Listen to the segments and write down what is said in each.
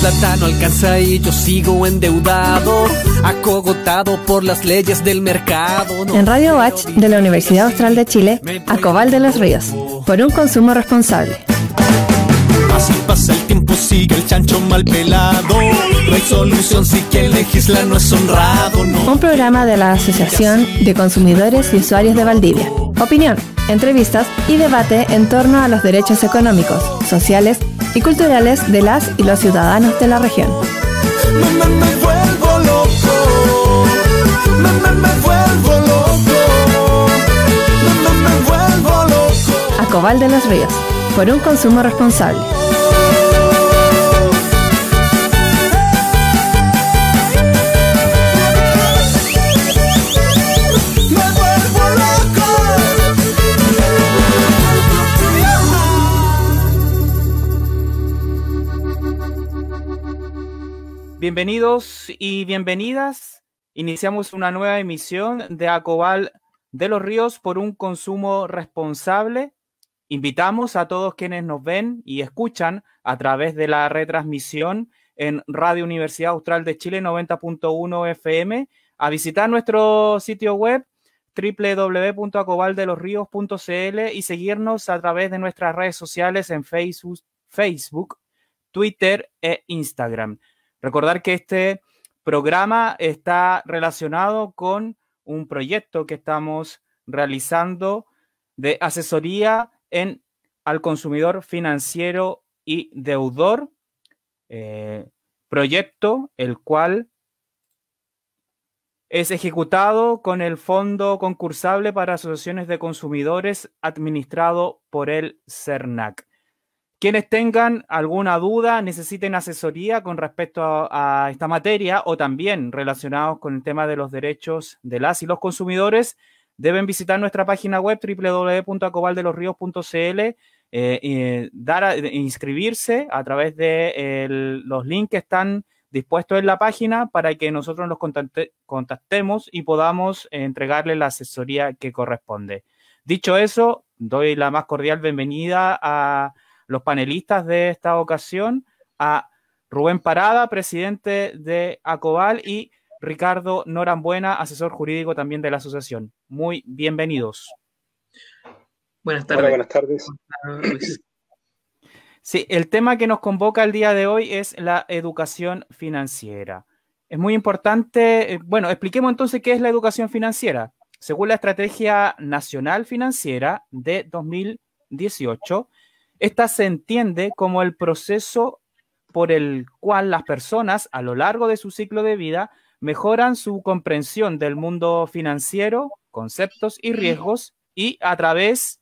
plata no alcanza y yo sigo endeudado, acogotado por las leyes del mercado. en Radio Watch de la Universidad Austral de Chile, a Cobal de los Ríos, por un consumo responsable. Así pasa el tiempo, sigue el chancho mal pelado. No hay solución si legisla no es honrado. Un programa de la Asociación de Consumidores y Usuarios de Valdivia. Opinión, entrevistas y debate en torno a los derechos económicos, sociales y culturales de las y los ciudadanos de la región. a Acobal de los Ríos, por un consumo responsable. Bienvenidos y bienvenidas. Iniciamos una nueva emisión de Acobal de los Ríos por un consumo responsable. Invitamos a todos quienes nos ven y escuchan a través de la retransmisión en Radio Universidad Austral de Chile 90.1 FM a visitar nuestro sitio web www.acobaldelosrios.cl y seguirnos a través de nuestras redes sociales en Facebook, Facebook, Twitter e Instagram. Recordar que este programa está relacionado con un proyecto que estamos realizando de asesoría en, al consumidor financiero y deudor. Eh, proyecto el cual es ejecutado con el fondo concursable para asociaciones de consumidores administrado por el CERNAC. Quienes tengan alguna duda, necesiten asesoría con respecto a, esta materia o también relacionados con el tema de los derechos de las y los consumidores, deben visitar nuestra página web www.acobaldelosrios.cl eh, eh, dar inscribirse a través de los links que están dispuestos en la página para que nosotros los contactemos y podamos entregarle la asesoría que corresponde. Dicho eso, doy la más cordial bienvenida a los panelistas de esta ocasión a Rubén Parada, presidente de ACOBAL, y Ricardo Norambuena, asesor jurídico también de la asociación. Muy bienvenidos. Buenas tardes. buenas tardes. Sí, el tema que nos convoca el día de hoy es la educación financiera. Es muy importante, eh, bueno, expliquemos entonces qué es la educación financiera. Según la Estrategia Nacional Financiera de 2018, esta se entiende como el proceso por el cual las personas a lo largo de su ciclo de vida mejoran su comprensión del mundo financiero, conceptos y riesgos y a través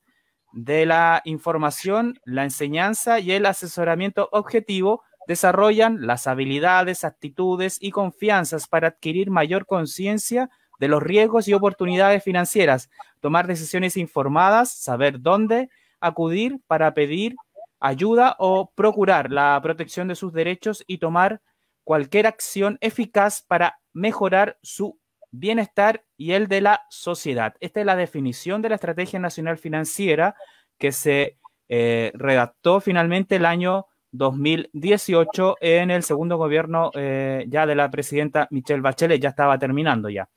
de la información, la enseñanza y el asesoramiento objetivo desarrollan las habilidades, actitudes y confianzas para adquirir mayor conciencia de los riesgos y oportunidades financieras, tomar decisiones informadas, saber dónde acudir para pedir ayuda o procurar la protección de sus derechos y tomar cualquier acción eficaz para mejorar su bienestar y el de la sociedad. Esta es la definición de la Estrategia Nacional Financiera que se eh, redactó finalmente el año 2018 en el segundo gobierno eh, ya de la presidenta Michelle Bachelet, ya estaba terminando ya.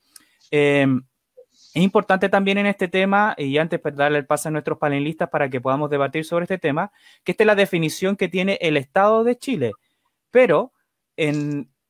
Em, es importante también en este tema, y antes de pues, darle el paso a nuestros panelistas para que podamos debatir sobre este tema, que esta es la definición que tiene el Estado de Chile. Pero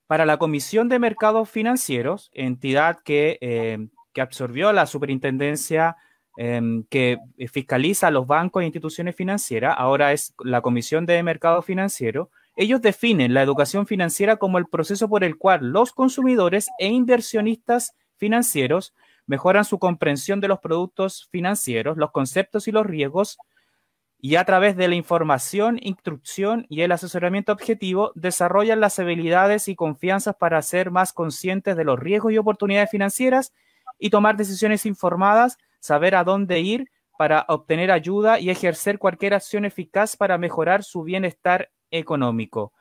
para la Comisión de Mercados Financieros, entidad que, eh, absorbió la superintendencia em, que fiscaliza los bancos e instituciones financieras, ahora es la Comisión de Mercados Financieros, ellos definen la educación financiera como el proceso por el cual los consumidores e inversionistas financieros mejoran su comprensión de los productos financieros, los conceptos y los riesgos, y a través de la información, instrucción y el asesoramiento objetivo, desarrollan las habilidades y confianzas para ser más conscientes de los riesgos y oportunidades financieras y tomar decisiones informadas, saber a dónde ir para obtener ayuda y ejercer cualquier acción eficaz para mejorar su bienestar económico.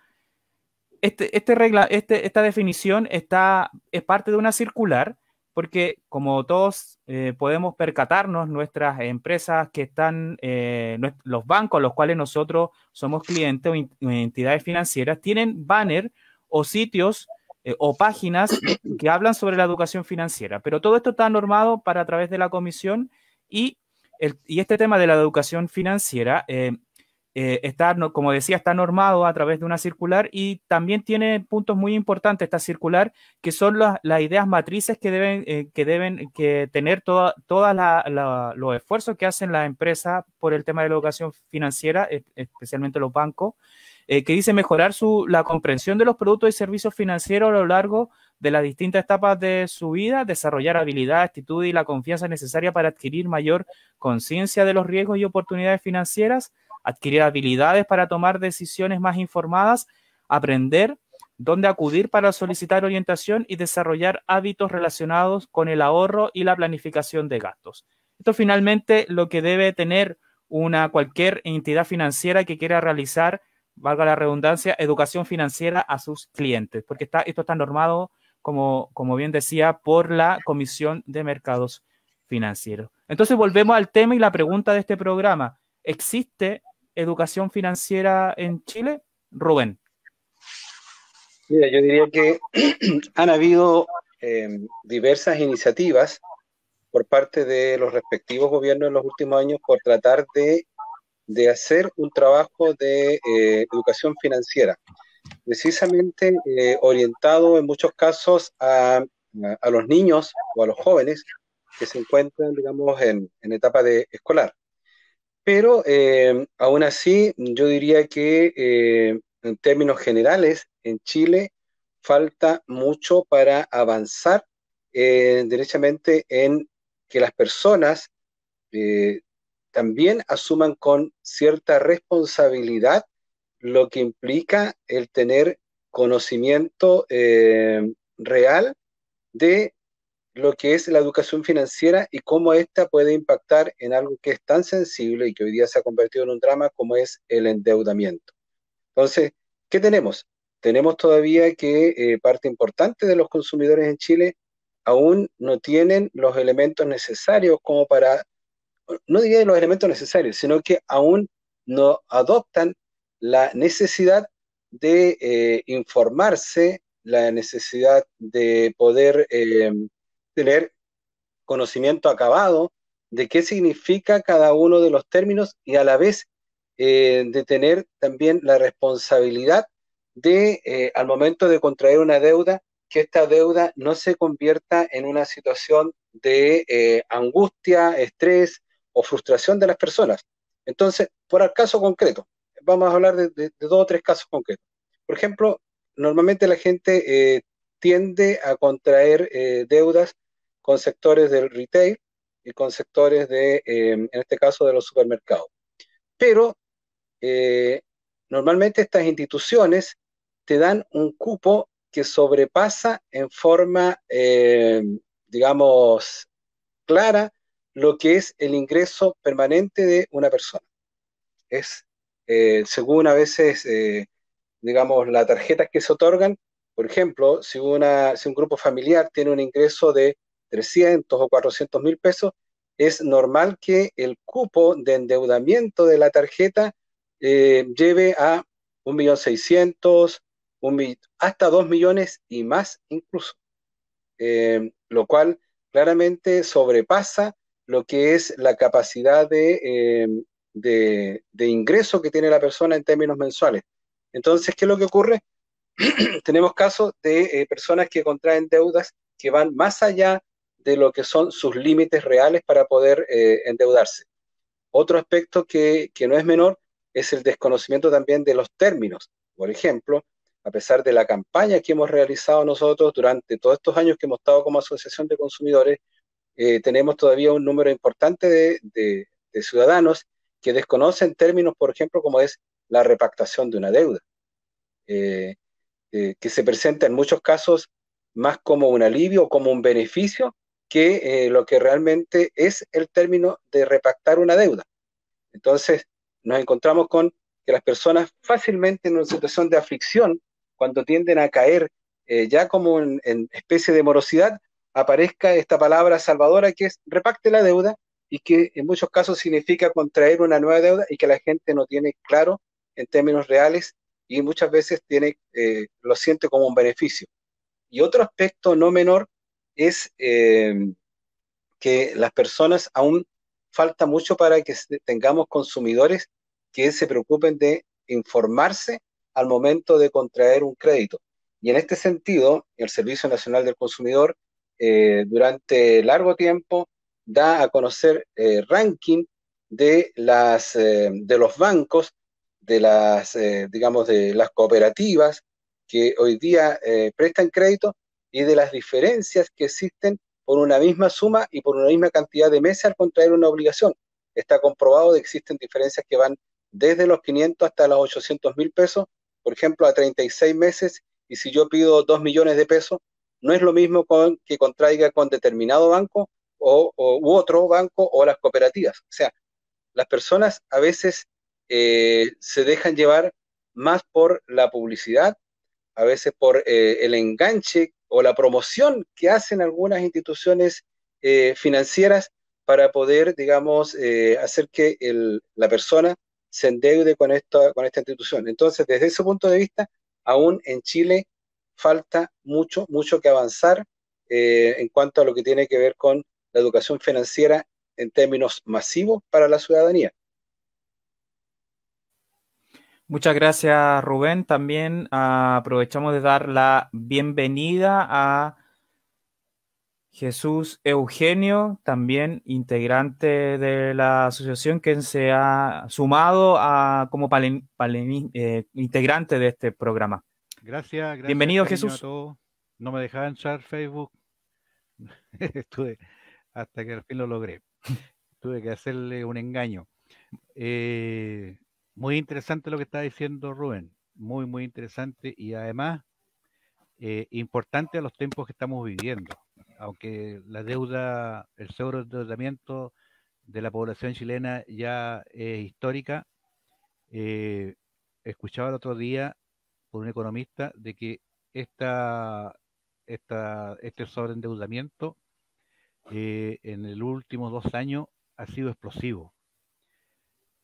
Este, este este, esta definición está, es parte de una circular porque como todos eh, podemos percatarnos, nuestras empresas que están, eh, los bancos, a los cuales nosotros somos clientes o, entidades financieras, tienen banner o sitios eh, o páginas que hablan sobre la educación financiera. Pero todo esto está normado para a través de la comisión y, el, y este tema de la educación financiera eh, está, como decía, está normado a través de una circular y también tiene puntos muy importantes esta circular, que son las, ideas matrices que deben, eh, que deben que tener todos los esfuerzos que hacen las empresas por el tema de la educación financiera, especialmente los bancos, eh, que dice mejorar su, la comprensión de los productos y servicios financieros a lo largo de las distintas etapas de su vida, desarrollar habilidad, actitud y la confianza necesaria para adquirir mayor conciencia de los riesgos y oportunidades financieras, adquirir habilidades para tomar decisiones más informadas, aprender dónde acudir para solicitar orientación y desarrollar hábitos relacionados con el ahorro y la planificación de gastos. Esto finalmente lo que debe tener una cualquier entidad financiera que quiera realizar, valga la redundancia, educación financiera a sus clientes, porque está, esto está normado, como, como bien decía, por la Comisión de Mercados Financieros. Entonces volvemos al tema y la pregunta de este programa. ¿Existe educación financiera en Chile? Rubén. Mira, yo diría que han habido em, diversas iniciativas por parte de los respectivos gobiernos en los últimos años por tratar de, hacer un trabajo de eh, educación financiera, precisamente eh, orientado en muchos casos a, los niños o a los jóvenes que se encuentran, digamos, en, en etapa de escolar. Pero eh, aún así, yo diría que eh, en términos generales, en Chile falta mucho para avanzar eh, derechamente en que las personas también asuman con cierta responsabilidad lo que implica el tener conocimiento real de lo que es la educación financiera y cómo esta puede impactar en algo que es tan sensible y que hoy día se ha convertido en un drama como es el endeudamiento. Entonces, ¿qué tenemos? Tenemos todavía que eh, parte importante de los consumidores en Chile aún no tienen los elementos necesarios como para, no diría los elementos necesarios, sino que aún no adoptan la necesidad de eh, informarse, la necesidad de poder eh, tener conocimiento acabado de qué significa cada uno de los términos y a la vez eh, de tener también la responsabilidad de, eh, al momento de contraer una deuda, que esta deuda no se convierta en una situación de eh, angustia, estrés o frustración de las personas. Entonces, por el caso concreto, vamos a hablar de, de dos o tres casos concretos. Por ejemplo, normalmente la gente tiende a contraer deudas con sectores del retail y con sectores de, eh, en este caso, de los supermercados. Pero eh, normalmente estas instituciones te dan un cupo que sobrepasa en forma, eh, digamos, clara lo que es el ingreso permanente de una persona. Es, según a veces, digamos, las tarjetas que se otorgan, por ejemplo, si, una, si un grupo familiar tiene un ingreso de 300 o 400 mil pesos, es normal que el cupo de endeudamiento de la tarjeta eh, lleve a 1.600.000, un, hasta 2 millones y más incluso, eh, lo cual claramente sobrepasa lo que es la capacidad eh, de, de, ingreso que tiene la persona en términos mensuales. Entonces, ¿qué es lo que ocurre? Tenemos casos de personas que contraen deudas que van más allá de lo que son sus límites reales para poder eh, endeudarse. Otro aspecto que, no es menor es el desconocimiento también de los términos. Por ejemplo, a pesar de la campaña que hemos realizado nosotros durante todos estos años que hemos estado como asociación de consumidores, eh, tenemos todavía un número importante de, ciudadanos que desconocen términos, por ejemplo, como es la repactación de una deuda, eh, que se presenta en muchos casos más como un alivio o como un beneficio que eh, lo que realmente es el término de repactar una deuda. Entonces, nos encontramos con que las personas fácilmente en una situación de aflicción, cuando tienden a caer eh, ya como en, especie de morosidad, aparezca esta palabra salvadora que es repacte la deuda y que en muchos casos significa contraer una nueva deuda y que la gente no tiene claro en términos reales y muchas veces tiene, eh, lo siente como un beneficio. Y otro aspecto no menor es eh, que las personas aún falta mucho para que tengamos consumidores que se preocupen de informarse al momento de contraer un crédito. Y en este sentido, el Servicio Nacional del Consumidor eh, durante largo tiempo da a conocer el eh, ranking de, las, de los bancos, de las, digamos, de las cooperativas que hoy día prestan crédito y de las diferencias que existen por una misma suma y por una misma cantidad de meses al contraer una obligación. Está comprobado que existen diferencias que van desde los 500 hasta los 800 mil pesos, por ejemplo, a 36 meses, y si yo pido 2 millones de pesos, no es lo mismo que contraiga con determinado banco o, u otro banco o las cooperativas. O sea, las personas a veces eh, se dejan llevar más por la publicidad, a veces por eh, el enganche o la promoción que hacen algunas instituciones eh, financieras para poder, digamos, eh, hacer que la persona se endeude con esta, con esta institución. Entonces, desde ese punto de vista, aún en Chile falta mucho, mucho que avanzar eh, en cuanto a lo que tiene que ver con la educación financiera en términos masivos para la ciudadanía. Muchas gracias, Rubén. También ah, aprovechamos de dar la bienvenida a Jesús Eugenio, también integrante de la asociación, que se ha sumado a, como eh, integrante de este programa. Gracias, gracias. Bienvenido, Jesús. No me dejaban entrar Facebook. Estuve hasta que al fin lo logré. Tuve que hacerle un engaño. Eh, muy interesante lo que está diciendo Rubén, muy, muy interesante y además eh, importante a los tiempos que estamos viviendo. Aunque la deuda, el sobreendeudamiento de la población chilena ya es histórica, eh, escuchaba el otro día por un economista de que esta, esta, este sobreendeudamiento eh, en el último dos años ha sido explosivo.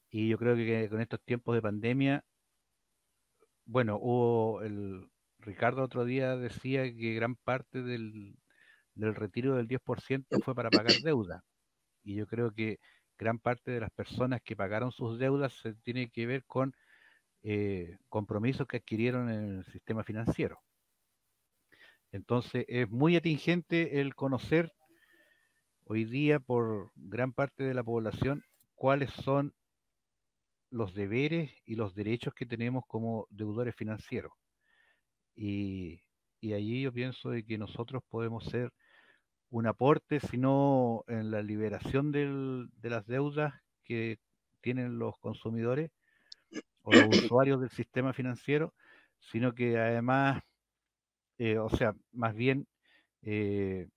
Y yo creo que con estos tiempos de pandemia, bueno, hubo el Ricardo otro día decía que gran parte del, del retiro del 10% fue para pagar deuda. Y yo creo que gran parte de las personas que pagaron sus deudas se tiene que ver con eh, compromisos que adquirieron en el sistema financiero. Entonces es muy atingente el conocer hoy día por gran parte de la población cuáles son los deberes y los derechos que tenemos como deudores financieros. Y, allí yo pienso de que nosotros podemos ser un aporte, sino en la liberación de las deudas que tienen los consumidores o los usuarios del sistema financiero, sino que además, eh, o sea, más bien, eh,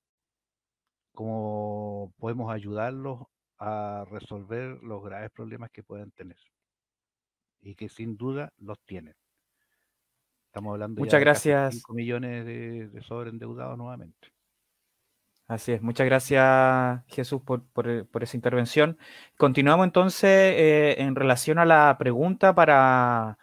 como podemos ayudarlos a resolver los graves problemas que pueden tener y que sin duda los tienen. Estamos hablando muchas gracias. de 5 millones de, sobreendeudados nuevamente. Así es, muchas gracias Jesús por, por, eh, esa intervención. Continuamos entonces eh, en relación a la pregunta para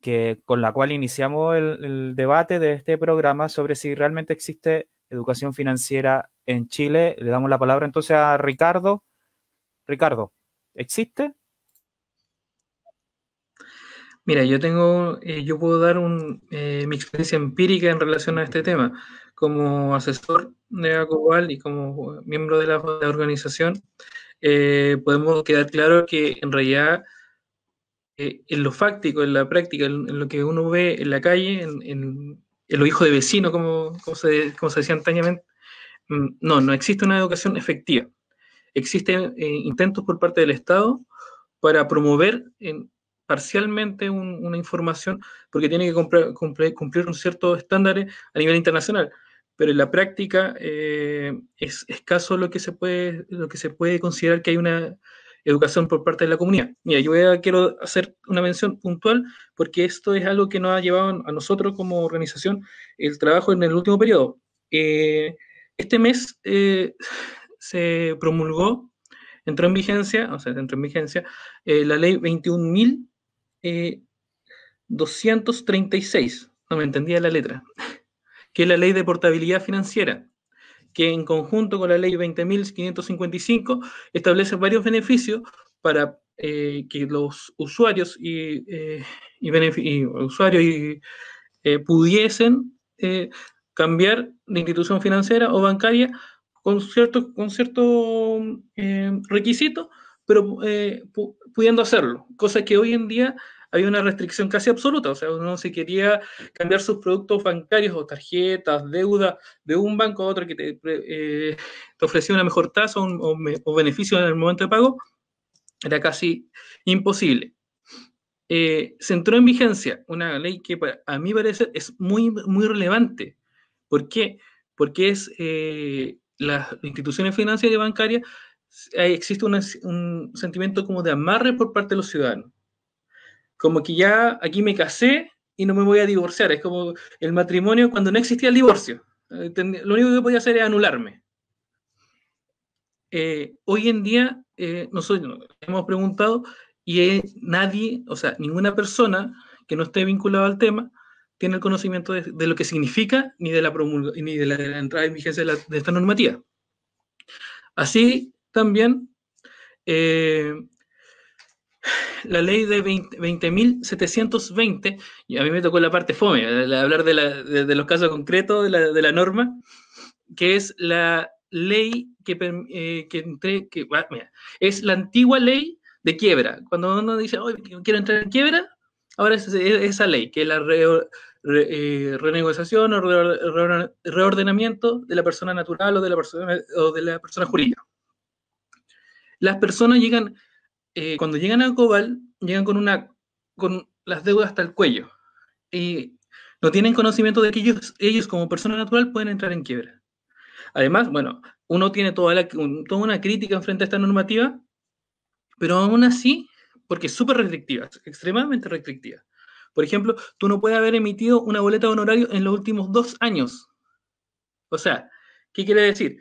que con la cual iniciamos el, el debate de este programa sobre si realmente existe educación financiera en Chile. Le damos la palabra entonces a Ricardo. Ricardo, ¿existe? Mira, yo tengo, eh, yo puedo dar eh, mi experiencia empírica en relación a este tema. Como asesor de ACOBAL y como miembro de la, organización, eh, podemos quedar claro que en realidad en lo fáctico, en la práctica, en, lo que uno ve en la calle, en, los hijos de vecino, como, se, decía antañamente, mm, no, no existe una educación efectiva. Existen intentos por parte del Estado para promover en, parcialmente una información porque tiene que cumplir un cierto estándar a nivel internacional. Pero en la práctica eh, es escaso lo que, se puede, lo que se puede considerar que hay una educación por parte de la comunidad. Mira, yo quiero hacer una mención puntual porque esto es algo que nos ha llevado a nosotros como organización el trabajo en el último periodo. Eh, este mes eh, se promulgó entró en vigencia, o sea, entró en vigencia la ley 21.000 236, eh, no me entendía la letra, que es la ley de portabilidad financiera, que en conjunto con la ley 20.555 establece varios beneficios para eh, que los usuarios y, eh, usuarios y, pudiesen cambiar de institución financiera o bancaria con cierto con cierto, requisito pero pudiendo hacerlo, cosa que hoy en día había una restricción casi absoluta, o sea, uno se quería cambiar sus productos bancarios o tarjetas, deuda de un banco a otro que te, eh, ofrecía una mejor tasa o, beneficio en el momento de pago, era casi imposible. Eh, se entró en vigencia una ley que a mí parece, es muy, muy relevante. ¿Por qué? Porque es eh, las instituciones financieras y bancarias, eh, existe un sentimiento como de amarre por parte de los ciudadanos como que ya aquí me casé y no me voy a divorciar. Es como el matrimonio cuando no existía el divorcio. Eh, lo único que podía hacer era anularme. Eh, hoy en día, eh, nosotros hemos preguntado y nadie, o sea, ninguna persona que no esté vinculada al tema tiene el conocimiento de, lo que significa ni de la, ni de la, entrada en vigencia de, esta normativa. Así también la ley de 20.720, y a mí me tocó la parte fome, hablar de, los casos concretos de la, norma, que es la ley que, eh, que ah, es la antigua ley de quiebra. Cuando uno dice, hoy quiero entrar en quiebra, ahora es, esa ley, que es la eh, renegociación o reordenamiento de la persona natural o de la persona, o de la persona jurídica. Las personas llegan eh, cuando llegan a Cobal, llegan con, una, con las deudas hasta el cuello. Y no tienen conocimiento de que ellos, como persona natural pueden entrar en quiebra. Además, bueno, uno tiene toda, una crítica enfrente a esta normativa, pero aún así, porque es súper restrictiva, extremadamente restrictiva. Por ejemplo, tú no puedes haber emitido una boleta de honorario en los últimos dos años. O sea, ¿qué quiere decir?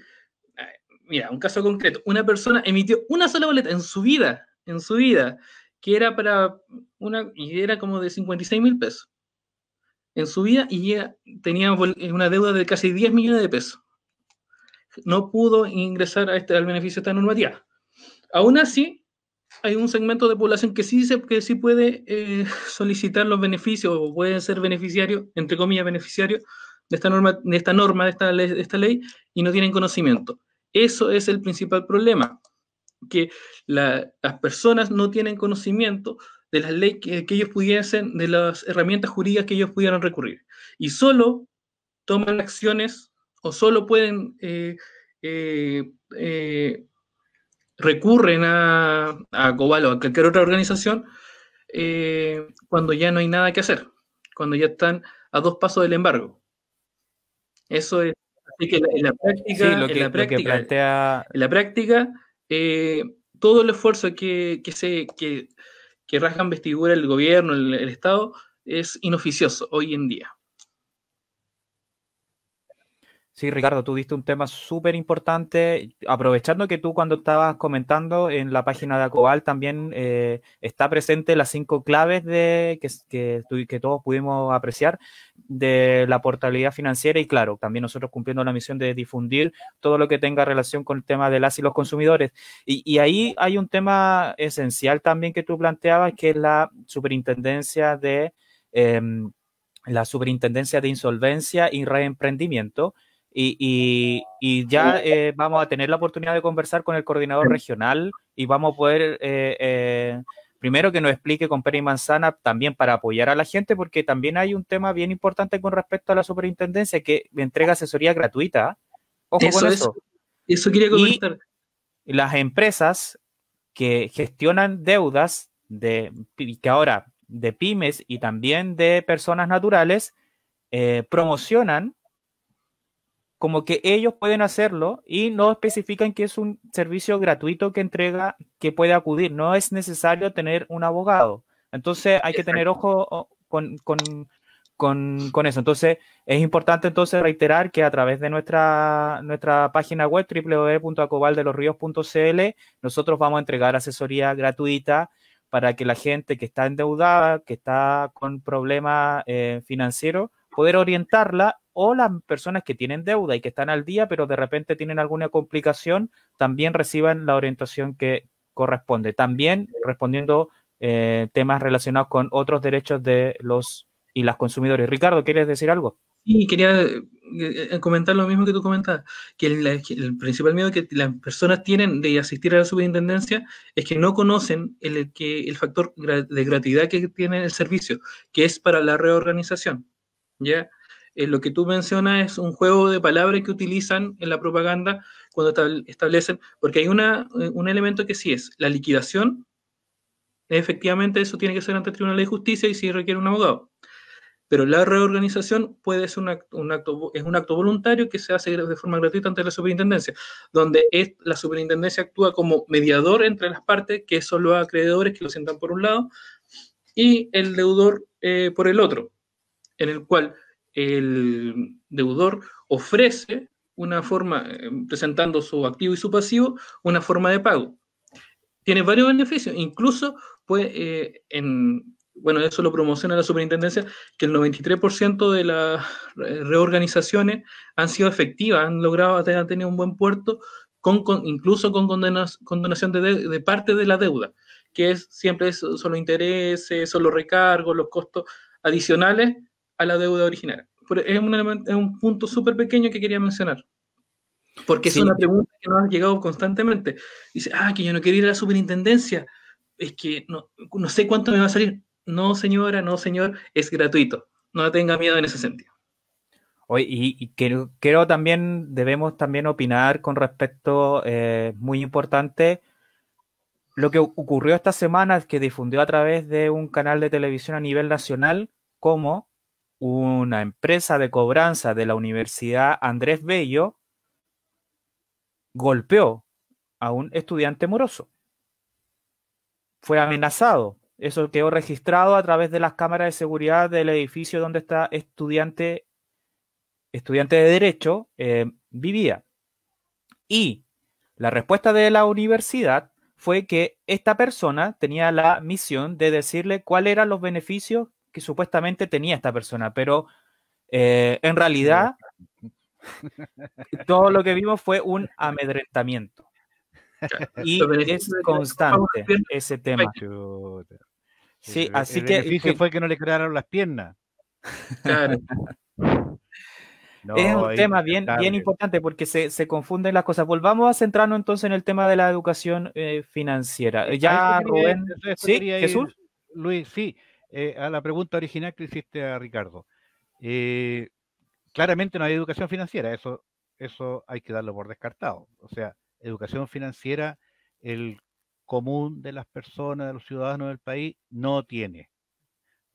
Ah, mira, un caso concreto. Una persona emitió una sola boleta en su vida en su vida, que era para una, como de 56 mil pesos en su vida y ya tenía eh, una deuda de casi 10 millones de pesos. No pudo ingresar a este, al beneficio de esta normativa. Aún así, hay un segmento de población que sí, que sí puede eh, solicitar los beneficios o pueden ser beneficiarios, entre comillas, beneficiarios de esta norma, de esta, norma de esta, ley, de esta ley y no tienen conocimiento. Eso es el principal problema que las personas no tienen conocimiento de las leyes que, ellos pudiesen, de las herramientas jurídicas que ellos pudieran recurrir. Y solo toman acciones o solo pueden, eh, eh, eh, recurren a, a Cobal o a cualquier otra organización cuando ya no hay nada que hacer, cuando ya están a dos pasos del embargo. Eso es. Así que en la práctica, en la práctica, eh, todo el esfuerzo que, que se, que, rasgan vestidura el gobierno, el Estado, es inoficioso hoy en día. Sí, Ricardo, tú diste un tema súper importante. Aprovechando que tú cuando estabas comentando en la página de Acobal también eh, está presente las cinco claves de, que, que, todos pudimos apreciar de la portabilidad financiera y claro, también nosotros cumpliendo la misión de difundir todo lo que tenga relación con el tema de las y los consumidores. Y, ahí hay un tema esencial también que tú planteabas, que es la superintendencia de... Em, la Superintendencia de Insolvencia y Reemprendimiento, y, ya eh, vamos a tener la oportunidad de conversar con el coordinador regional y vamos a poder, eh, eh, primero que nos explique con Peri Manzana, también para apoyar a la gente, porque también hay un tema bien importante con respecto a la superintendencia que entrega asesoría gratuita. Ojo eso, eso. eso. quería comentar. las empresas que gestionan deudas de que ahora de pymes y también de personas naturales promocionan como que ellos pueden hacerlo y no especifican que es un servicio gratuito que entrega, que puede acudir. No es necesario tener un abogado. Entonces hay que tener ojo con, eso. Entonces es importante entonces reiterar que a través de nuestra, nuestra página web www.acobaldelosríos.cl nosotros vamos a entregar asesoría gratuita para que la gente que está endeudada, que está con problemas eh, financieros, poder orientarla o las personas que tienen deuda y que están al día, pero de repente tienen alguna complicación, también reciban la orientación que corresponde. También respondiendo eh, temas relacionados con otros derechos de los y las consumidores. Ricardo, ¿quieres decir algo? Sí, quería eh, eh, comentar lo mismo que tú comentas, que el, principal miedo que las personas tienen de asistir a la superintendencia es que no conocen el, que, el factor de gratuidad que tiene el servicio, que es para la reorganización. ¿ya? Eh, lo que tú mencionas es un juego de palabras que utilizan en la propaganda cuando establecen, porque hay una, eh, un elemento que sí es la liquidación, efectivamente eso tiene que ser ante el Tribunal de Justicia y sí requiere un abogado. Pero la reorganización puede ser un acto, es un acto voluntario que se hace de forma gratuita ante la superintendencia, donde la superintendencia actúa como mediador entre las partes, que son los acreedores que lo sientan por un lado, y el deudor eh, por el otro, en el cual el deudor ofrece una forma, eh, presentando su activo y su pasivo, una forma de pago. Tiene varios beneficios, incluso pues, en, bueno, eso lo promociona la superintendencia, que el 93% de las reorganizaciones han sido efectivas, han logrado, tener un buen puerto, con, incluso con condonación de, de, parte de la deuda, que es siempre solo intereses, solo recargos, los costos adicionales a la deuda original. es, un, punto súper pequeño que quería mencionar. Porque es una pregunta que nos ha llegado constantemente. Dice, ah, que yo no quiero ir a la superintendencia. Es que no, no sé cuánto me va a salir. No, señora, no, señor, es gratuito. No tenga miedo en ese sentido. Hoy, y, creo también, debemos también opinar con respecto, eh, muy importante, lo que ocurrió esta semana que difundió a través de un canal de televisión a nivel nacional, como una empresa de cobranza de la Universidad Andrés Bello golpeó a un estudiante moroso. Fue amenazado. Eso quedó registrado a través de las cámaras de seguridad del edificio donde está estudiante, estudiante de Derecho eh, vivía. Y la respuesta de la universidad fue que esta persona tenía la misión de decirle cuáles eran los beneficios que supuestamente tenía esta persona, pero eh, en realidad todo lo que vimos fue un amedrentamiento. Y es constante ese tema. Sí, así el que... fue que no le crearon las piernas. es un tema bien, bien importante porque se, confunden las cosas. Volvamos a centrarnos entonces en el tema de la educación eh, financiera. Ya, Rubén. sí, Jesús. Luis, sí. Eh, a la pregunta original que hiciste a Ricardo. Eh, claramente no hay educación financiera, eso, eso hay que darlo por descartado. O sea, educación financiera, el común de las personas, de los ciudadanos del país, no tiene.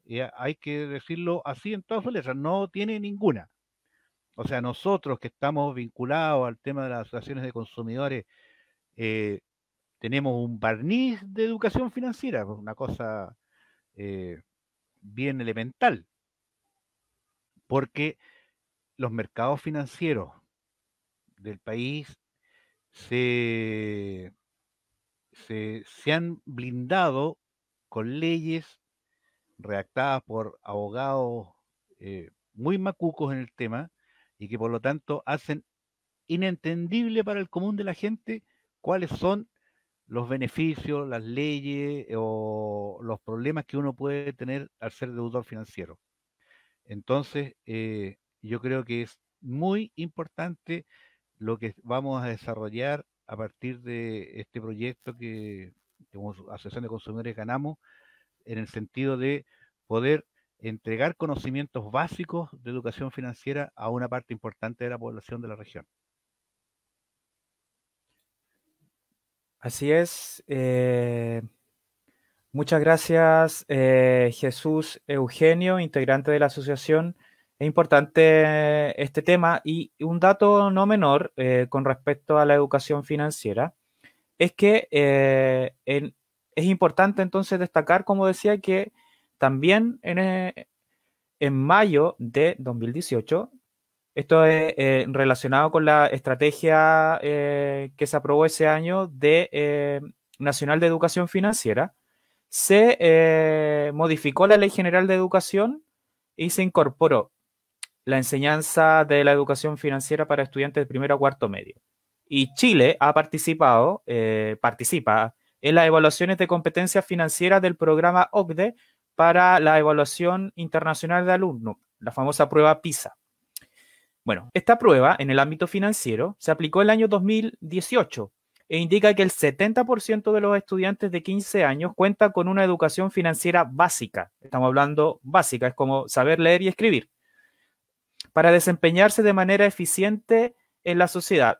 Eh, hay que decirlo así en todas sus letras, no tiene ninguna. O sea, nosotros que estamos vinculados al tema de las asociaciones de consumidores, tenemos un barniz de educación financiera, una cosa bien elemental, porque los mercados financieros del país se, se, se han blindado con leyes redactadas por abogados eh, muy macucos en el tema y que por lo tanto hacen inentendible para el común de la gente cuáles son los beneficios, las leyes eh, o los problemas que uno puede tener al ser deudor financiero. Entonces, eh, yo creo que es muy importante lo que vamos a desarrollar a partir de este proyecto que como Asociación de Consumidores ganamos, en el sentido de poder entregar conocimientos básicos de educación financiera a una parte importante de la población de la región. Así es. Eh, muchas gracias, eh, Jesús Eugenio, integrante de la asociación. Es importante este tema y un dato no menor eh, con respecto a la educación financiera es que es importante entonces destacar, como decía, que también en, en mayo de 2018 esto es eh, relacionado con la estrategia eh, que se aprobó ese año de eh, Nacional de Educación Financiera. Se modificó la Ley General de Educación y se incorporó la enseñanza de la educación financiera para estudiantes de primero a cuarto medio. Y Chile ha participado, participa en las evaluaciones de competencias financieras del programa OCDE para la evaluación internacional de alumnos, la famosa prueba PISA. Bueno, esta prueba en el ámbito financiero se aplicó el año 2018 e indica que el 70% de los estudiantes de 15 años cuenta con una educación financiera básica. Estamos hablando básica, es como saber leer y escribir. Para desempeñarse de manera eficiente en la sociedad.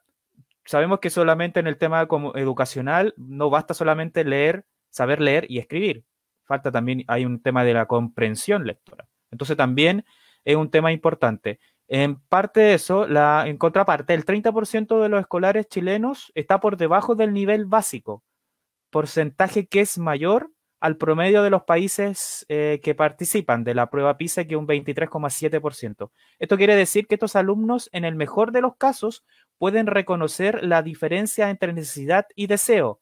Sabemos que solamente en el tema como educacional no basta solamente leer, saber leer y escribir. Falta también, hay un tema de la comprensión lectora. Entonces también es un tema importante. En parte de eso, la, en contraparte, el 30% de los escolares chilenos está por debajo del nivel básico, porcentaje que es mayor al promedio de los países eh, que participan de la prueba PISA, que un 23,7%. Esto quiere decir que estos alumnos, en el mejor de los casos, pueden reconocer la diferencia entre necesidad y deseo,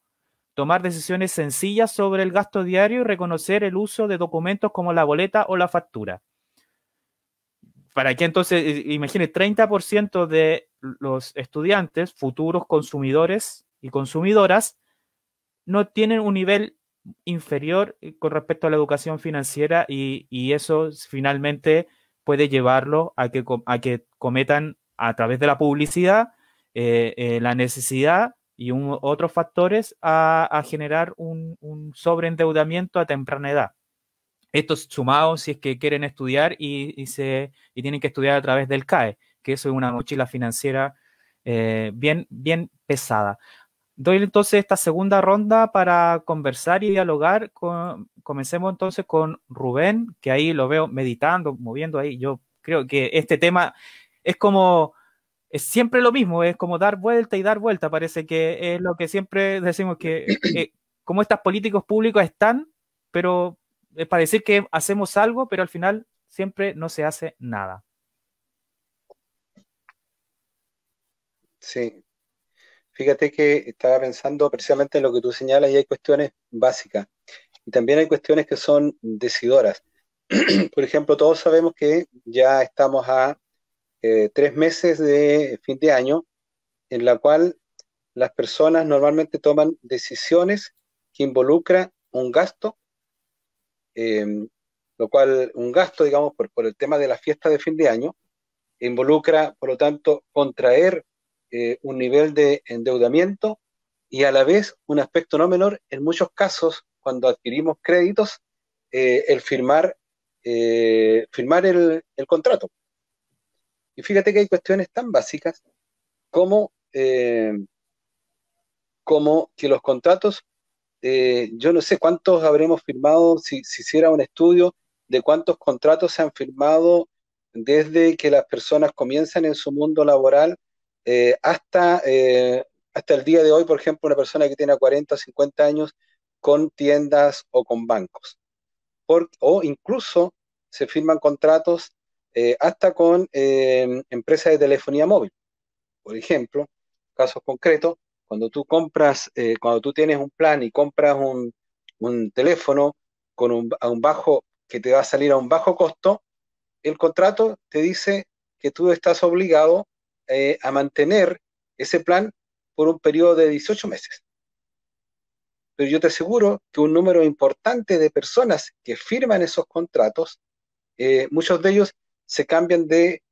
tomar decisiones sencillas sobre el gasto diario y reconocer el uso de documentos como la boleta o la factura para que entonces, eh, imagine, 30% de los estudiantes, futuros consumidores y consumidoras, no tienen un nivel inferior eh, con respecto a la educación financiera y, eso finalmente puede llevarlo a que, a que cometan a través de la publicidad eh, la necesidad y otros factores a, generar un sobreendeudamiento a temprana edad estos sumados si es que quieren estudiar y, se, y tienen que estudiar a través del CAE, que eso es una mochila financiera eh, bien, bien pesada. Doy entonces esta segunda ronda para conversar y dialogar. comencemos entonces con Rubén, que ahí lo veo meditando, moviendo ahí. Yo creo que este tema es como es siempre lo mismo, es como dar vuelta y dar vuelta. Parece que es lo que siempre decimos que, como estas políticos públicos están, pero es eh, para decir que hacemos algo, pero al final siempre no se hace nada. Sí. Fíjate que estaba pensando precisamente en lo que tú señalas y hay cuestiones básicas. Y también hay cuestiones que son decidoras. Por ejemplo, todos sabemos que ya estamos a eh, tres meses de fin de año, en la cual las personas normalmente toman decisiones que involucran un gasto Em, lo cual un gasto, digamos, por, el tema de la fiesta de fin de año, involucra, por lo tanto, contraer eh, un nivel de endeudamiento y a la vez un aspecto no menor, en muchos casos, cuando adquirimos créditos, eh, el firmar, eh, firmar el, contrato. Y fíjate que hay cuestiones tan básicas como, como que los contratos eh, yo no sé cuántos habremos firmado, si, si hiciera un estudio, de cuántos contratos se han firmado desde que las personas comienzan en su mundo laboral eh, hasta, eh, hasta el día de hoy, por ejemplo, una persona que tiene 40 o 50 años con tiendas o con bancos. o incluso se firman contratos hasta con empresas de telefonía móvil. Por ejemplo, casos concretos, cuando tú compras, eh, cuando tú tienes un plan y compras un, teléfono con un, a un bajo que te va a salir a un bajo costo, el contrato te dice que tú estás obligado eh, a mantener ese plan por un periodo de 18 meses. Pero yo te aseguro que un número importante de personas que firman esos contratos, eh, muchos de ellos se cambian de,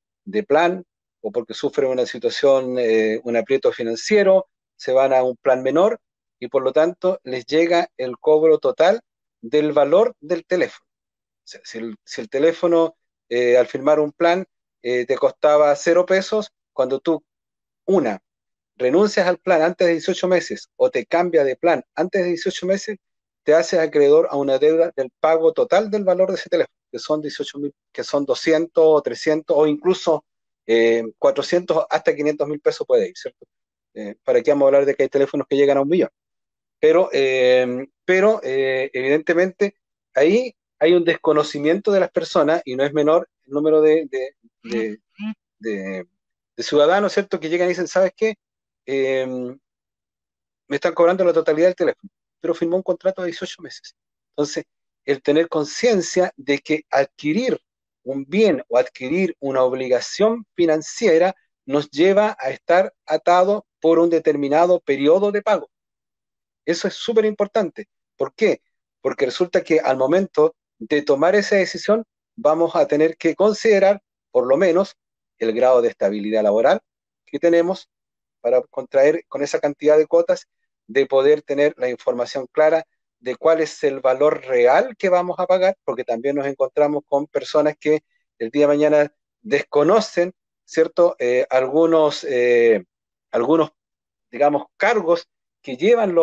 plan o porque sufren una situación, un aprieto financiero se van a un plan menor y por lo tanto les llega el cobro total del valor del teléfono. O sea, si, el, teléfono eh, al firmar un plan eh, te costaba cero pesos, cuando tú, una, renuncias al plan antes de 18 meses o te cambia de plan antes de 18 meses, te haces acreedor a una deuda del pago total del valor de ese teléfono, que son 18 mil, que son 200 o 300 o incluso 400 eh, hasta 500 mil pesos puede ir, ¿cierto? Eh, ¿Para qué vamos a hablar de que hay teléfonos que llegan a un millón? Pero, eh, pero eh, evidentemente ahí hay un desconocimiento de las personas y no es menor el número de, ciudadanos, ¿cierto?, que llegan y dicen, ¿sabes qué? Em, me están cobrando la totalidad del teléfono, pero firmó un contrato de 18 meses. Entonces, el tener conciencia de que adquirir un bien o adquirir una obligación financiera nos lleva a estar atado por un determinado periodo de pago. Eso es súper importante. ¿Por qué? Porque resulta que al momento de tomar esa decisión vamos a tener que considerar por lo menos el grado de estabilidad laboral que tenemos para contraer con esa cantidad de cuotas, de poder tener la información clara de cuál es el valor real que vamos a pagar, porque también nos encontramos con personas que el día de mañana desconocen ¿cierto? Eh, algunos, eh, algunos, digamos, cargos que llevan,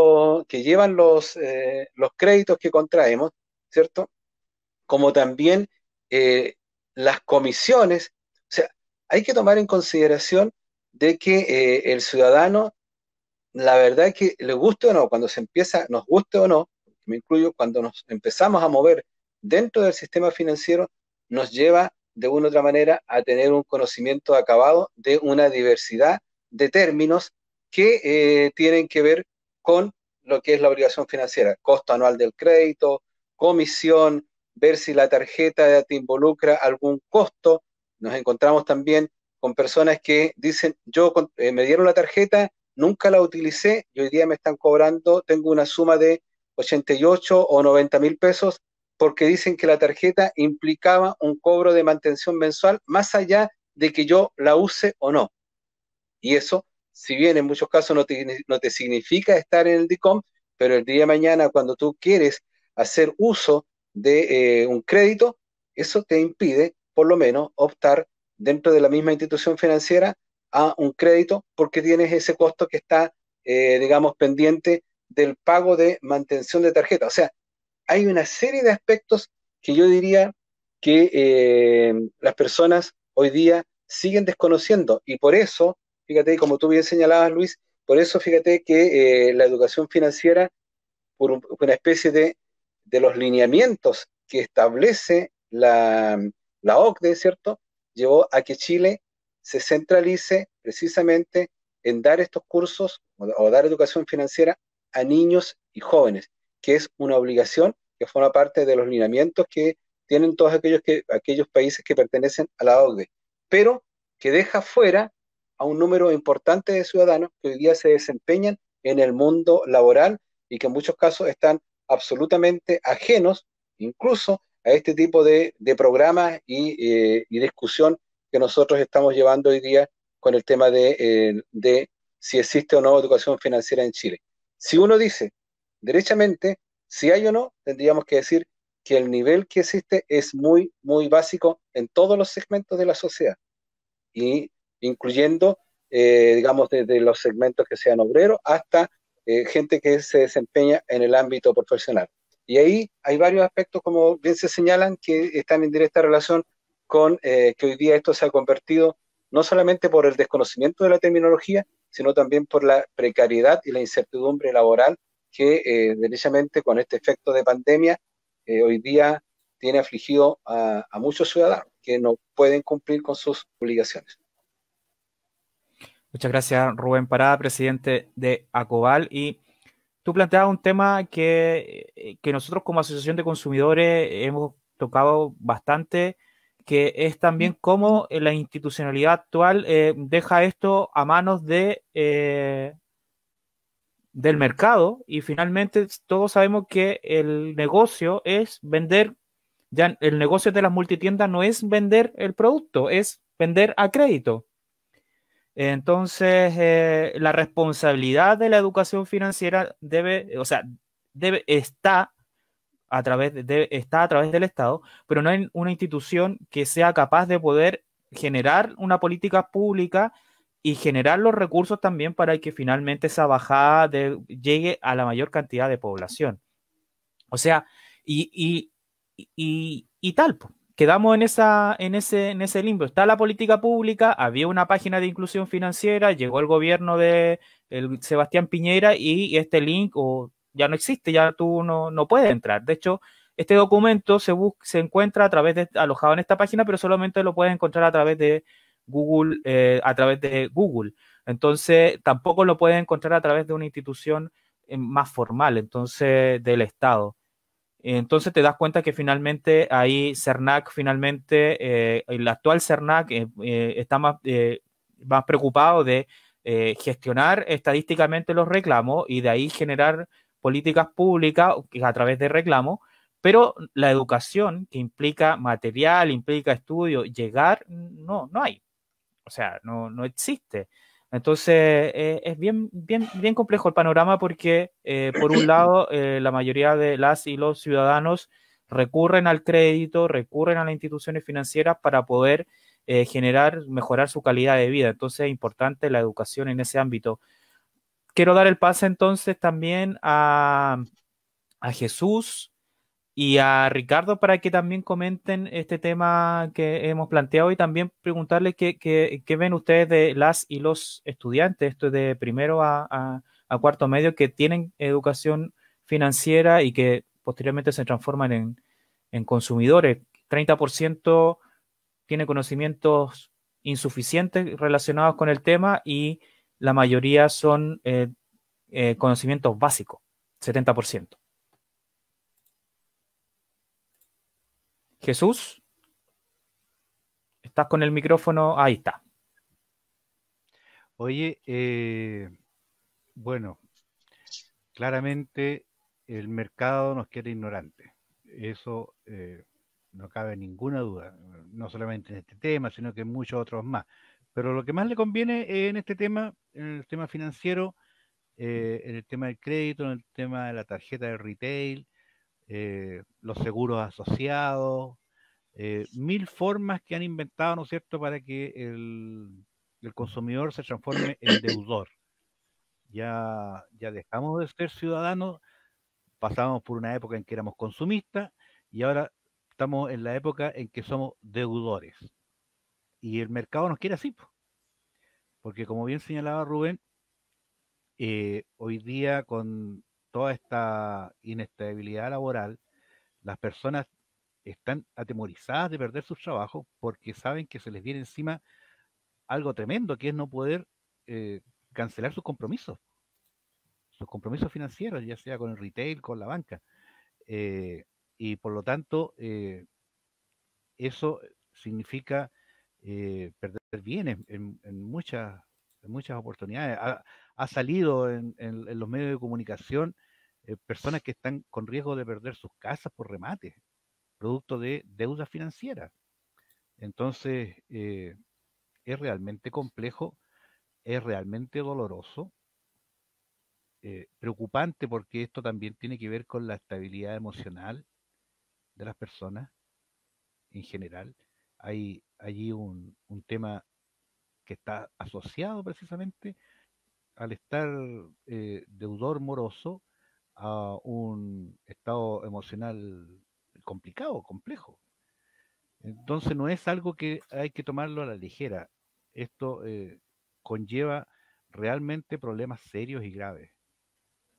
que llevan los, eh, los créditos que contraemos, ¿cierto? Como también las comisiones. O sea, hay que tomar en consideración de que el ciudadano, la verdad es que le guste o no, cuando se empieza, nos guste o no, me incluyo, cuando nos empezamos a mover dentro del sistema financiero, nos lleva de una u otra manera a tener un conocimiento acabado de una diversidad de términos que eh, tienen que ver con lo que es la obligación financiera, costo anual del crédito, comisión, ver si la tarjeta te involucra algún costo. Nos encontramos también con personas que dicen, yo eh, me dieron la tarjeta, nunca la utilicé y hoy día me están cobrando, tengo una suma de 88 o 90 mil pesos porque dicen que la tarjeta implicaba un cobro de mantención mensual más allá de que yo la use o no. Y eso, si bien en muchos casos no te, no te significa estar en el DICOM, pero el día de mañana cuando tú quieres hacer uso de eh, un crédito, eso te impide, por lo menos, optar dentro de la misma institución financiera a un crédito porque tienes ese costo que está, eh, digamos, pendiente del pago de mantención de tarjeta. O sea, hay una serie de aspectos que yo diría que eh, las personas hoy día siguen desconociendo. Y por eso, fíjate, como tú bien señalabas, Luis, por eso fíjate que eh, la educación financiera, por una especie de, los lineamientos que establece la, la OCDE, ¿cierto?, llevó a que Chile se centralice precisamente en dar estos cursos o dar educación financiera a niños y jóvenes que es una obligación que forma parte de los lineamientos que tienen todos aquellos, que, aquellos países que pertenecen a la OCDE, pero que deja fuera a un número importante de ciudadanos que hoy día se desempeñan en el mundo laboral y que en muchos casos están absolutamente ajenos incluso a este tipo de, de programas eh, y, discusión que nosotros estamos llevando hoy día con el tema de, eh, de si existe o no educación financiera en Chile. Si uno dice derechamente si hay o no, tendríamos que decir que el nivel que existe es muy, muy básico en todos los segmentos de la sociedad, y incluyendo, eh, digamos, desde los segmentos que sean obreros hasta eh, gente que se desempeña en el ámbito profesional. Y ahí hay varios aspectos, como bien se señalan, que están en directa relación con eh, que hoy día esto se ha convertido no solamente por el desconocimiento de la terminología, sino también por la precariedad y la incertidumbre laboral que eh, con este efecto de pandemia eh, hoy día tiene afligido a, muchos ciudadanos que no pueden cumplir con sus obligaciones. Muchas gracias, Rubén Parada, presidente de ACOBAL. Y tú planteabas un tema eh, que, nosotros como Asociación de Consumidores hemos tocado bastante, que es también mm. cómo eh, la institucionalidad actual deja esto a manos de, del mercado y finalmente todos sabemos que el negocio es vender, ya el negocio de las multitiendas no es vender el producto, es vender a crédito. Entonces, eh, la responsabilidad de la educación financiera debe, o sea, debe, está, a través de, está a través del Estado, pero no hay una institución que sea capaz de poder generar una política pública y generar los recursos también para que finalmente esa bajada llegue a la mayor cantidad de población. O sea, y, y, tal, quedamos en, esa, en, ese, en ese limbo. Está la política pública, había una página de inclusión financiera, llegó el gobierno de el Sebastián Piñera y este link o, ya no existe, ya tú no, no puedes entrar. De hecho, este documento se, se encuentra a través de, alojado en esta página, pero solamente lo puedes encontrar a través de Google eh, a través de Google. Entonces, tampoco lo puedes encontrar a través de una institución eh, más formal, entonces, del Estado. Entonces te das cuenta que finalmente ahí CERNAC, finalmente, eh, el actual CERNAC está más, más, preocupado de gestionar estadísticamente los reclamos y de ahí generar políticas públicas a través de reclamos, pero la educación que implica material, implica estudio, llegar, no, no hay o sea, no, no existe. Entonces, eh, es bien, bien, bien complejo el panorama porque, eh, por un lado, eh, la mayoría de las y los ciudadanos recurren al crédito, recurren a las instituciones financieras para poder generar, mejorar su calidad de vida. Entonces, es importante la educación en ese ámbito. Quiero dar el pase entonces también a Jesús, y a Ricardo para que también comenten este tema que hemos planteado y también preguntarle qué, ven ustedes de las y los estudiantes, esto es de primero a, cuarto medio, que tienen educación financiera y que posteriormente se transforman en, consumidores. 30% tiene conocimientos insuficientes relacionados con el tema y la mayoría son eh, eh conocimientos básicos, 70%. Jesús, estás con el micrófono, ahí está. Oye, eh, bueno, claramente el mercado nos quiere ignorante. Eso eh, no cabe ninguna duda, no solamente en este tema, sino que en muchos otros más. Pero lo que más le conviene eh, en este tema, en el tema financiero, en el tema del crédito, en el tema de la tarjeta de retail, eh, los seguros asociados, eh, mil formas que han inventado, ¿no es cierto?, para que el, consumidor se transforme en deudor. Ya, ya dejamos de ser ciudadanos, pasamos por una época en que éramos consumistas y ahora estamos en la época en que somos deudores. Y el mercado nos quiere así, porque como bien señalaba Rubén, eh, hoy día con toda esta inestabilidad laboral, las personas están atemorizadas de perder sus trabajos porque saben que se les viene encima algo tremendo, que es no poder eh, cancelar sus compromisos, sus compromisos financieros, ya sea con el retail, con la banca. Eh, y por lo tanto, eh, eso significa perder bienes en, muchas, muchas oportunidades. Ha, salido en, en, los medios de comunicación eh, personas que están con riesgo de perder sus casas por remate, producto de deuda financiera. Entonces, eh, es realmente complejo, es realmente doloroso, eh, preocupante porque esto también tiene que ver con la estabilidad emocional de las personas en general. Hay allí un, tema que está asociado precisamente al estar deudor moroso, a un estado emocional complicado, complejo. Entonces no es algo que hay que tomarlo a la ligera. Esto eh, conlleva realmente problemas serios y graves.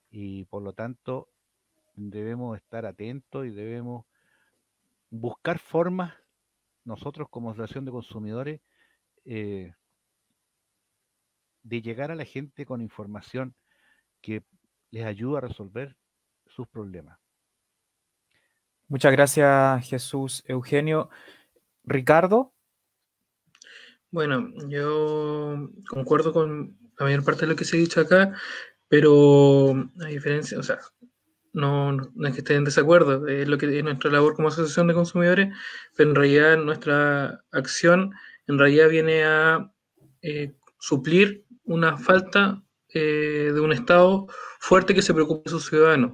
Y por lo tanto debemos estar atentos y debemos buscar formas nosotros como Asociación de Consumidores eh, de llegar a la gente con información que les ayuda a resolver sus problemas. Muchas gracias, Jesús Eugenio. Ricardo. Bueno, yo concuerdo con la mayor parte de lo que se ha dicho acá, pero a diferencia, o sea, no, es que esté en desacuerdo, es lo que es nuestra labor como asociación de consumidores, pero en realidad nuestra acción en realidad viene a eh, suplir una falta eh, de un Estado fuerte que se preocupe de sus ciudadanos.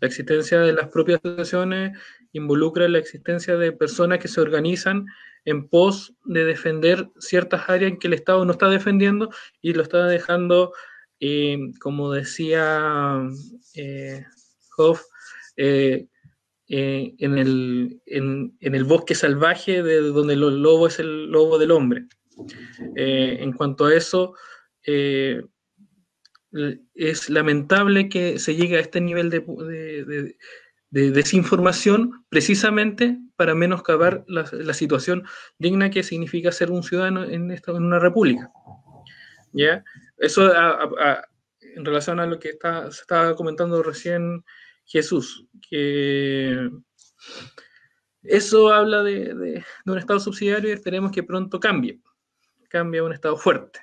La existencia de las propias asociaciones involucra la existencia de personas que se organizan en pos de defender ciertas áreas en que el Estado no está defendiendo y lo está dejando, como decía eh, Hoff, eh, en, el, el, bosque salvaje de donde el lobo es el lobo del hombre. en cuanto a eso, es lamentable que se llegue a este nivel de, desinformación precisamente para menoscabar la, situación digna que significa ser un ciudadano en, esta, en una república. ¿Ya? Eso en relación a lo que se estaba comentando recién Jesús, que eso habla de, de un Estado subsidiario y esperemos que pronto cambie, cambie a un Estado fuerte.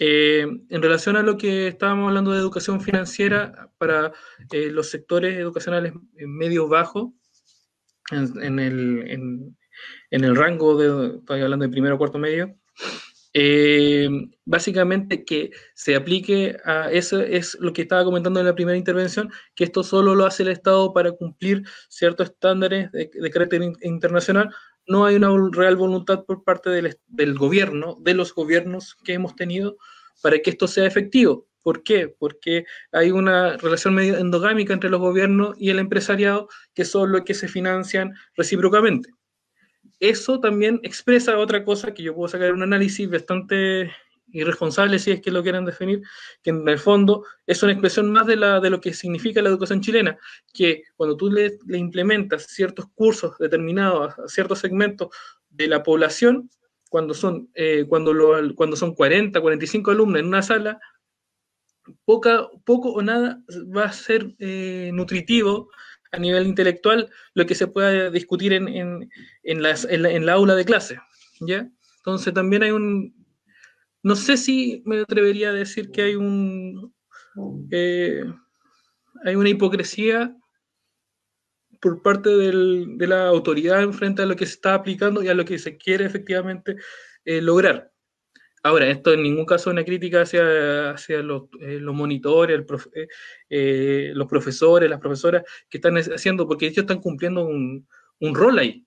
Eh, en relación a lo que estábamos hablando de educación financiera para eh, los sectores educacionales medio-bajo, en, el, rango de, estoy hablando de primero cuarto medio, eh, básicamente que se aplique a eso es lo que estaba comentando en la primera intervención, que esto solo lo hace el Estado para cumplir ciertos estándares de, carácter internacional, no hay una real voluntad por parte del, gobierno, de los gobiernos que hemos tenido, para que esto sea efectivo. ¿Por qué? Porque hay una relación medio endogámica entre los gobiernos y el empresariado, que son los que se financian recíprocamente. Eso también expresa otra cosa que yo puedo sacar un análisis bastante irresponsable, si es que lo quieren definir, que en el fondo es una expresión más de, la, de lo que significa la educación chilena, que cuando tú le, implementas ciertos cursos determinados a ciertos segmentos de la población, cuando son, eh, cuando cuando son 40, 45 alumnos en una sala, poca, poco o nada va a ser eh, nutritivo a nivel intelectual lo que se pueda discutir en, en, la, aula de clase. ¿ya? Entonces también hay un, no sé si me atrevería a decir que hay un eh, hay una hipocresía por parte de la autoridad en frente a lo que se está aplicando y a lo que se quiere efectivamente eh, lograr. Ahora, esto en ningún caso es una crítica hacia, eh, los, monitores, los profesores, las profesoras que están haciendo, porque ellos están cumpliendo un, rol ahí.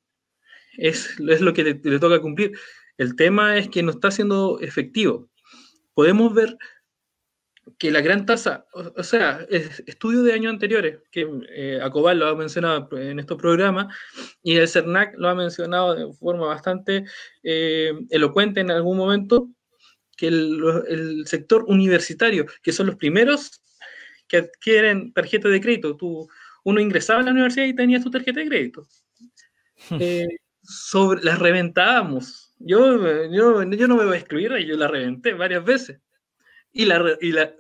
Es, lo que le, toca cumplir. El tema es que no está siendo efectivo. Podemos ver que la gran tasa, o, sea, estudios de años anteriores, que eh, Acobal lo ha mencionado en estos programas, y el CERNAC lo ha mencionado de forma bastante eh, elocuente en algún momento, que el, sector universitario, que son los primeros que adquieren tarjeta de crédito, tú, uno ingresaba a la universidad y tenía su tarjeta de crédito. Eh, las reventábamos, yo, no me voy a excluir, yo la reventé varias veces y la, y la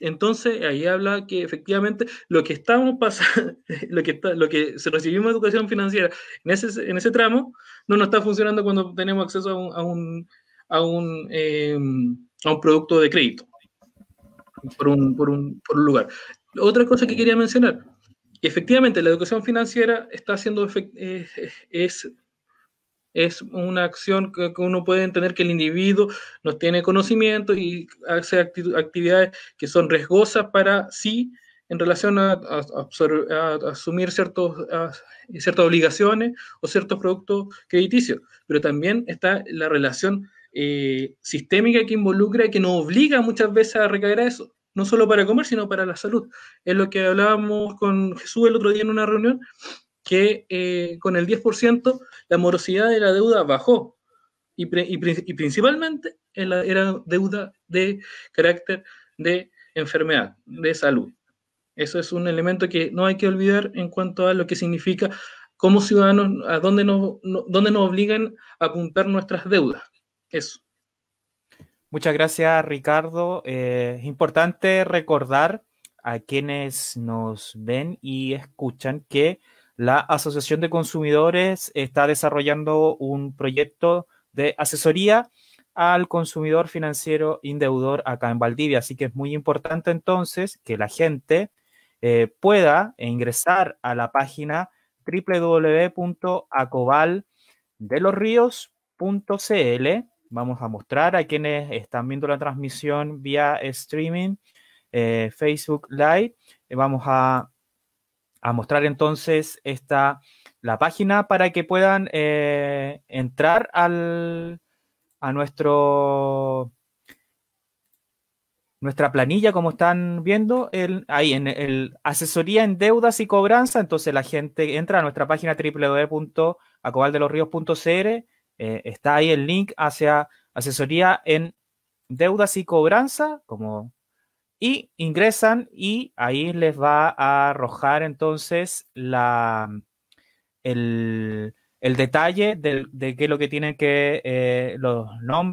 Entonces, ahí habla que efectivamente lo que estamos pasando, lo que, lo que recibimos educación financiera en ese, tramo, no nos está funcionando cuando tenemos acceso a un, a em, a un, producto de crédito por un, lugar. Otra cosa que quería mencionar, efectivamente la educación financiera está siendo, es, es una acción que, uno puede entender que el individuo no tiene conocimiento y hace actividades que son riesgosas para sí en relación a, asumir ciertos, ciertas obligaciones o ciertos productos crediticios. Pero también está la relación eh, sistémica que involucra y que nos obliga muchas veces a recaer eso, no solo para comer, sino para la salud. Es lo que hablábamos con Jesús el otro día en una reunión, que eh, con el 10% la morosidad de la deuda bajó y, y, principalmente era deuda de carácter de enfermedad, de salud. Eso es un elemento que no hay que olvidar en cuanto a lo que significa como ciudadanos, a dónde nos, no, dónde nos obligan a apuntar nuestras deudas. Eso. Muchas gracias, Ricardo. Eh, es importante recordar a quienes nos ven y escuchan que la Asociación de Consumidores está desarrollando un proyecto de asesoría al consumidor financiero indeudor acá en Valdivia. Así que es muy importante entonces que la gente eh, pueda ingresar a la página www.acobaldelosrios.cl. Vamos a mostrar a quienes están viendo la transmisión vía streaming, eh, Facebook Live. Vamos a a mostrar entonces esta, la página para que puedan eh, entrar al, a nuestro nuestra planilla, como están viendo, el, ahí en el asesoría en deudas y cobranza. Entonces la gente entra a nuestra página www.acobaldelorrios.cr, eh, está ahí el link hacia asesoría en deudas y cobranza, como y ingresan y ahí les va a arrojar entonces la, mm, el, detalle de, de, qué es lo que tienen que, eh, los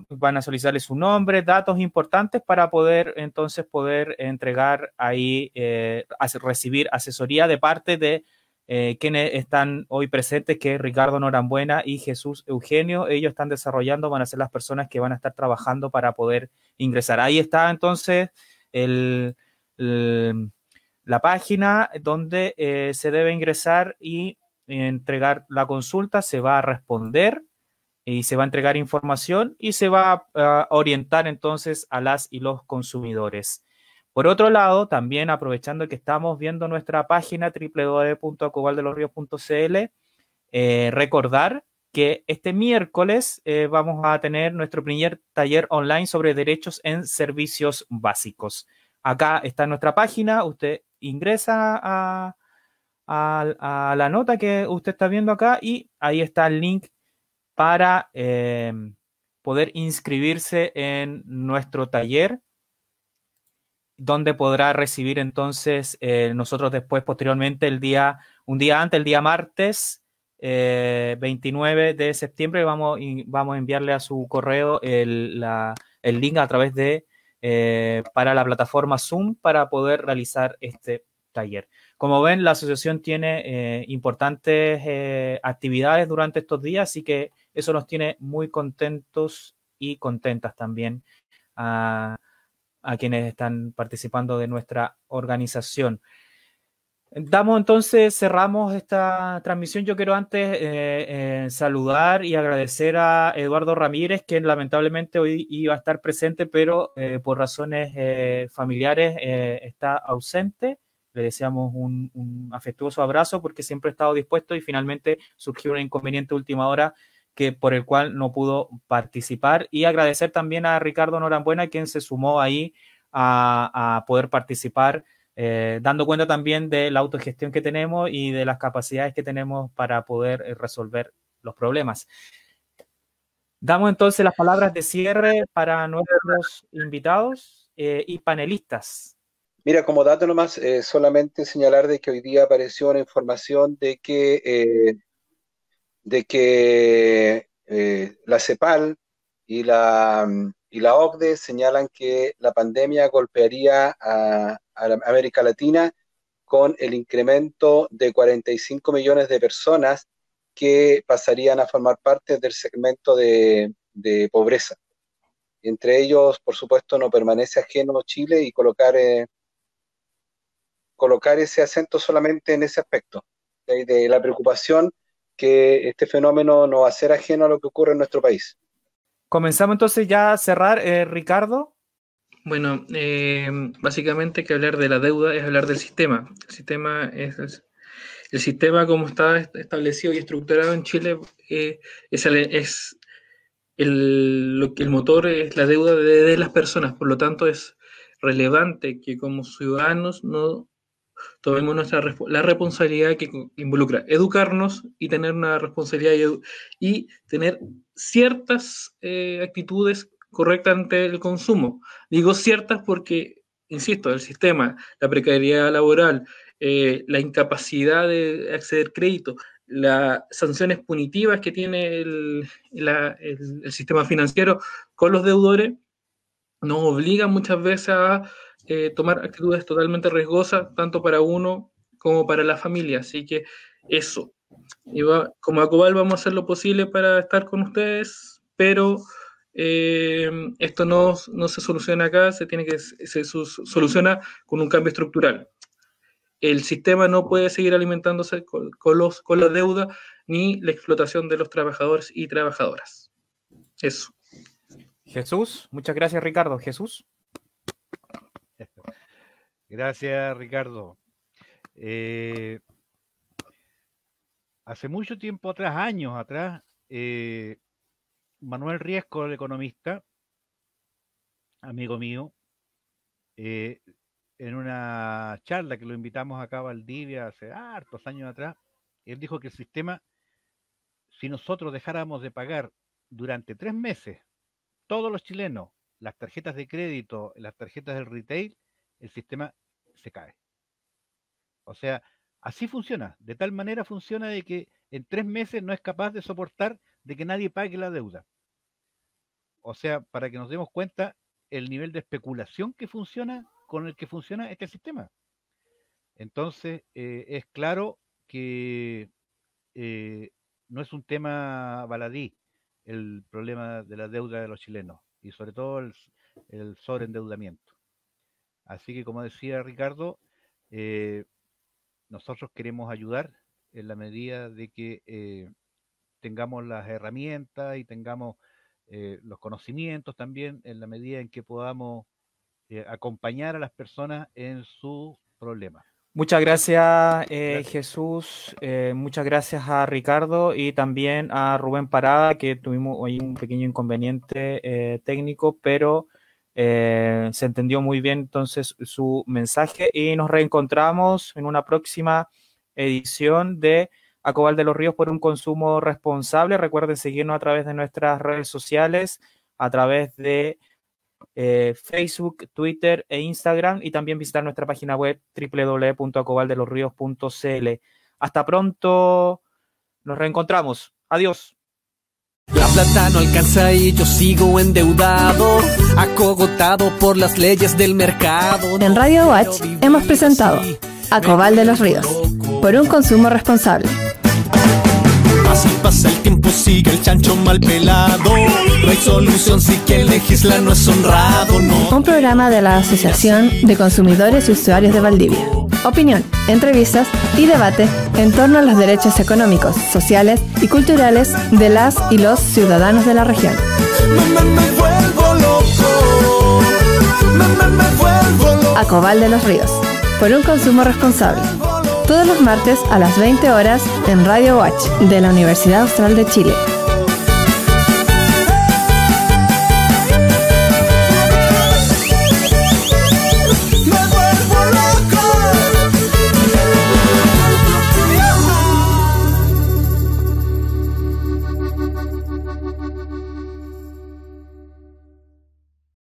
van a solicitarles su nombre, datos importantes para poder entonces poder entregar ahí, eh, recibir asesoría de parte de eh, quienes están hoy presentes, que es Ricardo Norambuena y Jesús Eugenio. Ellos están desarrollando, van a ser las personas que van a estar trabajando para poder ingresar. Ahí está entonces eh, la página donde eh, se debe ingresar y entregar la consulta, se va a responder y se va a entregar información y se va a orientar entonces a las y los consumidores. Por otro lado, también aprovechando que estamos viendo nuestra página www.cobaldelosrios.cl, eh, recordar que este miércoles eh, vamos a tener nuestro primer taller online sobre derechos en servicios básicos. Acá está nuestra página, usted ingresa a, la nota que usted está viendo acá y ahí está el link para em, poder inscribirse en nuestro taller donde podrá recibir entonces eh, nosotros después posteriormente el día un día antes el día martes eh, 29 de septiembre. Vamos, vamos a enviarle a su correo el, el link a través de eh, para la plataforma Zoom para poder realizar este taller. Como ven, la asociación tiene eh, importantes eh, actividades durante estos días, así que eso nos tiene muy contentos y contentas también a quienes están participando de nuestra organización. Damos entonces, cerramos esta transmisión. Yo quiero antes eh, eh, saludar y agradecer a Eduardo Ramírez, quien lamentablemente hoy iba a estar presente, pero eh, por razones familiares está ausente. Le deseamos un, afectuoso abrazo porque siempre ha estado dispuesto y finalmente surgió un inconveniente última hora que, por el cual no pudo participar. Y agradecer también a Ricardo Norambuena, quien se sumó ahí a poder participar eh, dando cuenta también de la autogestión que tenemos y de las capacidades que tenemos para poder eh, resolver los problemas. Damos entonces las palabras de cierre para nuestros invitados eh, y panelistas. Mira, como dato nomás, solamente señalar de que hoy día apareció una información de que, de que la CEPAL y la mm, y la OCDE señalan que la pandemia golpearía a, América Latina con el incremento de 45 millones de personas que pasarían a formar parte del segmento de, pobreza. Entre ellos, por supuesto, no permanece ajeno Chile y colocar, eh, colocar ese acento solamente en ese aspecto, de, de la preocupación que este fenómeno no va a ser ajeno a lo que ocurre en nuestro país. Comenzamos entonces ya a cerrar, eh, Ricardo. Bueno, eh, básicamente que hablar de la deuda es hablar del sistema. El sistema es, el sistema como está establecido y estructurado en Chile eh, es, el, lo que el motor es la deuda de, las personas. Por lo tanto, es relevante que como ciudadanos no tomemos nuestra la responsabilidad que involucra educarnos y tener una responsabilidad y tener ciertas eh, actitudes correctas ante el consumo. Digo ciertas porque, insisto, el sistema, la precariedad laboral, eh, la incapacidad de acceder crédito, las sanciones punitivas que tiene el, sistema financiero con los deudores, nos obligan muchas veces a eh, tomar actitudes totalmente riesgosas, tanto para uno como para la familia. Así que eso, va, como Acobal vamos a hacer lo posible para estar con ustedes, pero eh, esto no, se soluciona acá, se tiene que soluciona con un cambio estructural. El sistema no puede seguir alimentándose con, los, con la deuda ni la explotación de los trabajadores y trabajadoras. Eso. Jesús, muchas gracias Ricardo. Jesús. Gracias Ricardo. Eh, Hace mucho tiempo atrás, años atrás, eh, Manuel Riesco, el economista, amigo mío, eh, en una charla que lo invitamos acá a Valdivia hace hartos años atrás, él dijo que el sistema, si nosotros dejáramos de pagar durante tres meses, todos los chilenos, las tarjetas de crédito, las tarjetas del retail, el sistema se cae. O sea, Así funciona, de tal manera funciona de que en tres meses no es capaz de soportar de que nadie pague la deuda. O sea, para que nos demos cuenta el nivel de especulación que funciona con el que funciona este sistema. Entonces, eh, es claro que eh, no es un tema baladí el problema de la deuda de los chilenos y sobre todo el, el sobreendeudamiento. Así que, como decía Ricardo, eh, nosotros queremos ayudar en la medida de que eh, tengamos las herramientas y tengamos eh, los conocimientos también en la medida en que podamos eh, acompañar a las personas en su problemas. Muchas gracias. Jesús, muchas gracias a Ricardo y también a Rubén Parada, que tuvimos hoy un pequeño inconveniente técnico, pero eh, se entendió muy bien entonces su mensaje y nos reencontramos en una próxima edición de Acobal de los Ríos por un consumo responsable. Recuerden seguirnos a través de nuestras redes sociales, a través de eh, Facebook, Twitter e Instagram y también visitar nuestra página web www.acobaldelosríos.cl. Hasta pronto, nos reencontramos. Adiós. La plata no alcanza y yo sigo endeudado, acogotado por las leyes del mercado. En Radio Watch hemos presentado A Cobal de los Ríos, por un consumo responsable. Si pasa el tiempo, sigue el chancho mal pelado. No hay solución si legisla no es honrado, Un programa de la Asociación de Consumidores y Usuarios de Valdivia. Opinión, entrevistas y debate en torno a los derechos económicos, sociales y culturales de las y los ciudadanos de la región. A Cobal de los Ríos, por un consumo responsable todos los martes a las 20 horas en Radio Watch de la Universidad Austral de Chile.